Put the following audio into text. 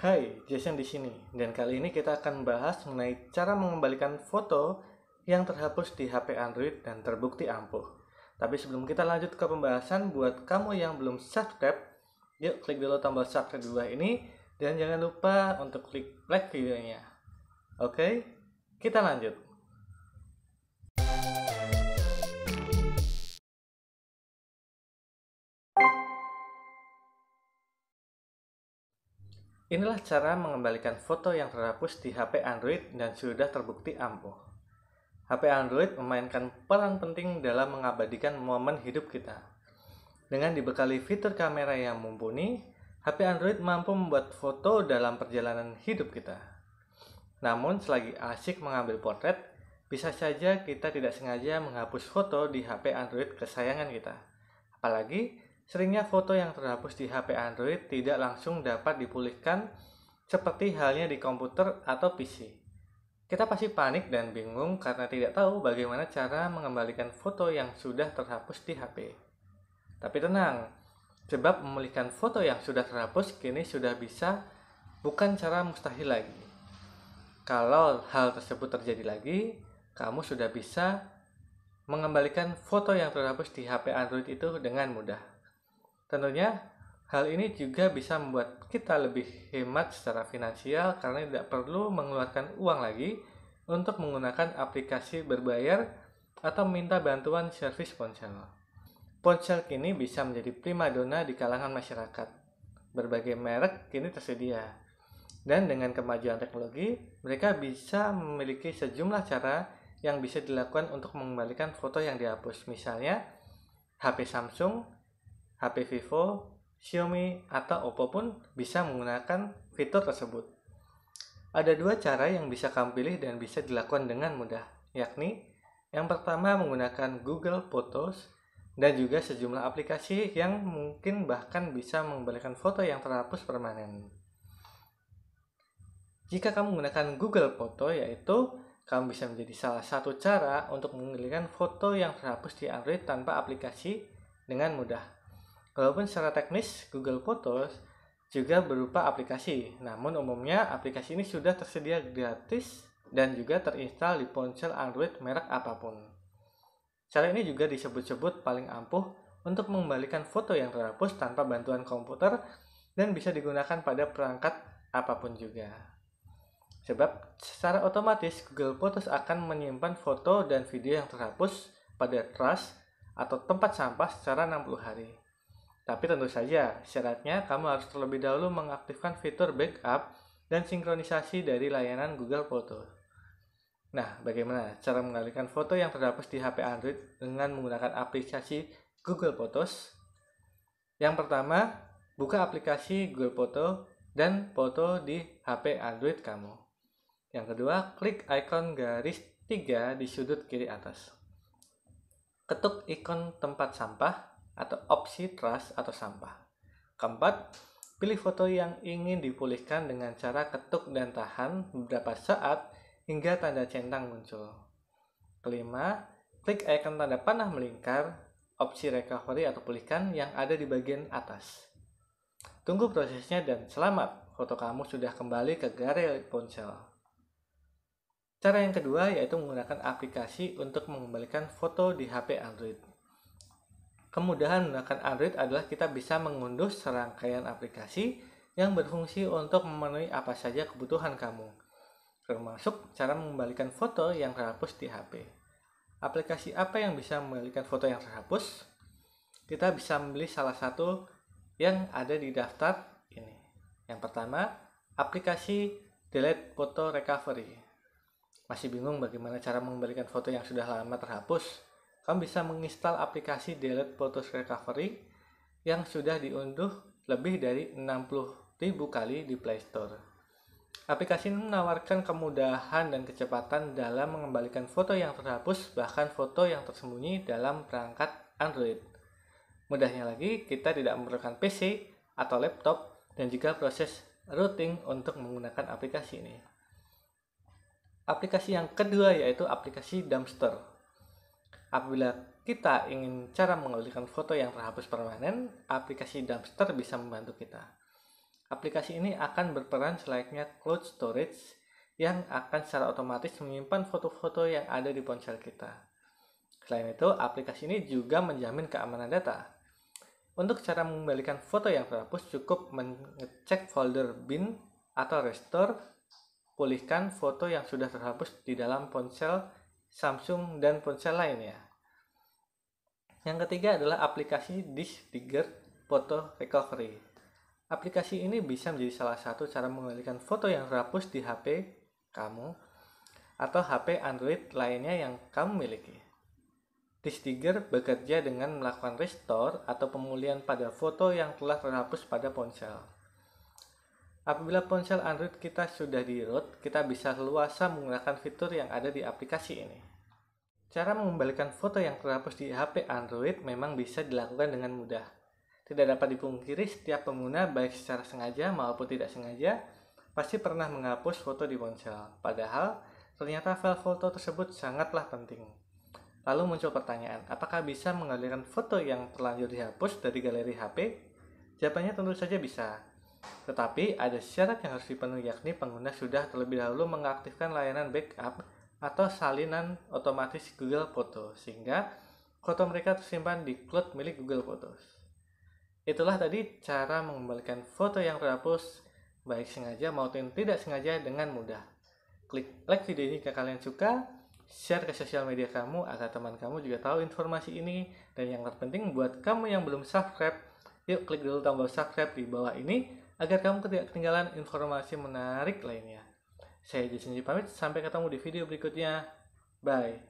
Hai, Jason di sini. Dan kali ini kita akan bahas mengenai cara mengembalikan foto yang terhapus di HP Android dan terbukti ampuh. Tapi sebelum kita lanjut ke pembahasan, buat kamu yang belum subscribe, yuk klik dulu tombol subscribe di bawah ini dan jangan lupa untuk klik like videonya. Oke, kita lanjut. Inilah cara mengembalikan foto yang terhapus di HP Android dan sudah terbukti ampuh. HP Android memainkan peran penting dalam mengabadikan momen hidup kita. Dengan dibekali fitur kamera yang mumpuni, HP Android mampu membuat foto dalam perjalanan hidup kita. Namun, selagi asik mengambil potret, bisa saja kita tidak sengaja menghapus foto di HP Android kesayangan kita. Apalagi Seringnya foto yang terhapus di HP Android tidak langsung dapat dipulihkan seperti halnya di komputer atau PC. Kita pasti panik dan bingung karena tidak tahu bagaimana cara mengembalikan foto yang sudah terhapus di HP. Tapi tenang, sebab memulihkan foto yang sudah terhapus kini sudah bisa bukan cara mustahil lagi. Kalau hal tersebut terjadi lagi, kamu sudah bisa mengembalikan foto yang terhapus di HP Android itu dengan mudah. Tentunya hal ini juga bisa membuat kita lebih hemat secara finansial karena tidak perlu mengeluarkan uang lagi untuk menggunakan aplikasi berbayar atau minta bantuan servis ponsel. Ponsel kini bisa menjadi primadona di kalangan masyarakat. Berbagai merek kini tersedia. Dan dengan kemajuan teknologi, mereka bisa memiliki sejumlah cara yang bisa dilakukan untuk mengembalikan foto yang dihapus. Misalnya, HP Samsung HP Vivo, Xiaomi, atau Oppo pun bisa menggunakan fitur tersebut. Ada dua cara yang bisa kamu pilih dan bisa dilakukan dengan mudah, yakni yang pertama menggunakan Google Photos dan juga sejumlah aplikasi yang mungkin bahkan bisa mengembalikan foto yang terhapus permanen. Jika kamu menggunakan Google Foto, yaitu kamu bisa menjadi salah satu cara untuk mengembalikan foto yang terhapus di Android tanpa aplikasi dengan mudah. Walaupun secara teknis Google Photos juga berupa aplikasi, namun umumnya aplikasi ini sudah tersedia gratis dan juga terinstal di ponsel Android merek apapun. Cara ini juga disebut-sebut paling ampuh untuk mengembalikan foto yang terhapus tanpa bantuan komputer dan bisa digunakan pada perangkat apapun juga. Sebab secara otomatis Google Photos akan menyimpan foto dan video yang terhapus pada Trash atau tempat sampah secara 60 hari. Tapi tentu saja, syaratnya kamu harus terlebih dahulu mengaktifkan fitur backup dan sinkronisasi dari layanan Google Photos. Nah, bagaimana cara mengalihkan foto yang terhapus di HP Android dengan menggunakan aplikasi Google Photos? Yang pertama, buka aplikasi Google Foto dan foto di HP Android kamu. Yang kedua, klik ikon garis 3 di sudut kiri atas. Ketuk ikon tempat sampah atau opsi trust atau sampah. Keempat, pilih foto yang ingin dipulihkan dengan cara ketuk dan tahan beberapa saat hingga tanda centang muncul. Kelima, klik icon tanda panah melingkar, opsi recovery atau pulihkan yang ada di bagian atas. Tunggu prosesnya dan selamat, foto kamu sudah kembali ke galeri ponsel. Cara yang kedua yaitu menggunakan aplikasi untuk mengembalikan foto di HP Android. Kemudahan menggunakan Android adalah kita bisa mengunduh serangkaian aplikasi yang berfungsi untuk memenuhi apa saja kebutuhan kamu, termasuk cara mengembalikan foto yang terhapus di HP. Aplikasi apa yang bisa mengembalikan foto yang terhapus? Kita bisa membeli salah satu yang ada di daftar ini. Yang pertama, aplikasi Delete Photo Recovery. Masih bingung bagaimana cara mengembalikan foto yang sudah lama terhapus? kamu bisa menginstal aplikasi Delete Photos Recovery yang sudah diunduh lebih dari 60.000 kali di Play Store. Aplikasi ini menawarkan kemudahan dan kecepatan dalam mengembalikan foto yang terhapus, bahkan foto yang tersembunyi dalam perangkat Android. Mudahnya lagi, kita tidak memerlukan PC atau laptop dan juga proses routing untuk menggunakan aplikasi ini. Aplikasi yang kedua yaitu aplikasi Dumpster. Apabila kita ingin cara mengembalikan foto yang terhapus permanen, aplikasi Dumpster bisa membantu kita. Aplikasi ini akan berperan selayaknya cloud storage yang akan secara otomatis menyimpan foto-foto yang ada di ponsel kita. Selain itu, aplikasi ini juga menjamin keamanan data. Untuk cara mengembalikan foto yang terhapus, cukup mengecek folder bin atau restore, pulihkan foto yang sudah terhapus di dalam ponsel Samsung dan ponsel lainnya. Yang ketiga adalah aplikasi Dish Digger Photo Recovery. Aplikasi ini bisa menjadi salah satu cara mengembalikan foto yang terhapus di HP kamu atau HP Android lainnya yang kamu miliki. Dish Digger bekerja dengan melakukan restore atau pemulihan pada foto yang telah terhapus pada ponsel. Apabila ponsel Android kita sudah di root, kita bisa leluasa menggunakan fitur yang ada di aplikasi ini. Cara mengembalikan foto yang terhapus di HP Android memang bisa dilakukan dengan mudah. Tidak dapat dipungkiri setiap pengguna baik secara sengaja maupun tidak sengaja pasti pernah menghapus foto di ponsel. Padahal ternyata file foto tersebut sangatlah penting. Lalu muncul pertanyaan, apakah bisa mengalirkan foto yang terlanjur dihapus dari galeri HP? Jawabannya tentu saja bisa. Tetapi ada syarat yang harus dipenuhi yakni pengguna sudah terlebih dahulu mengaktifkan layanan backup atau salinan otomatis Google Photos sehingga foto mereka tersimpan di cloud milik Google Photos. Itulah tadi cara mengembalikan foto yang terhapus baik sengaja maupun tidak sengaja dengan mudah. Klik like video ini jika kalian suka, share ke sosial media kamu agar teman kamu juga tahu informasi ini dan yang terpenting buat kamu yang belum subscribe, yuk klik dulu tombol subscribe di bawah ini agar kamu tidak ketinggalan informasi menarik lainnya. Saya Jason Jipamit. sampai ketemu di video berikutnya. Bye.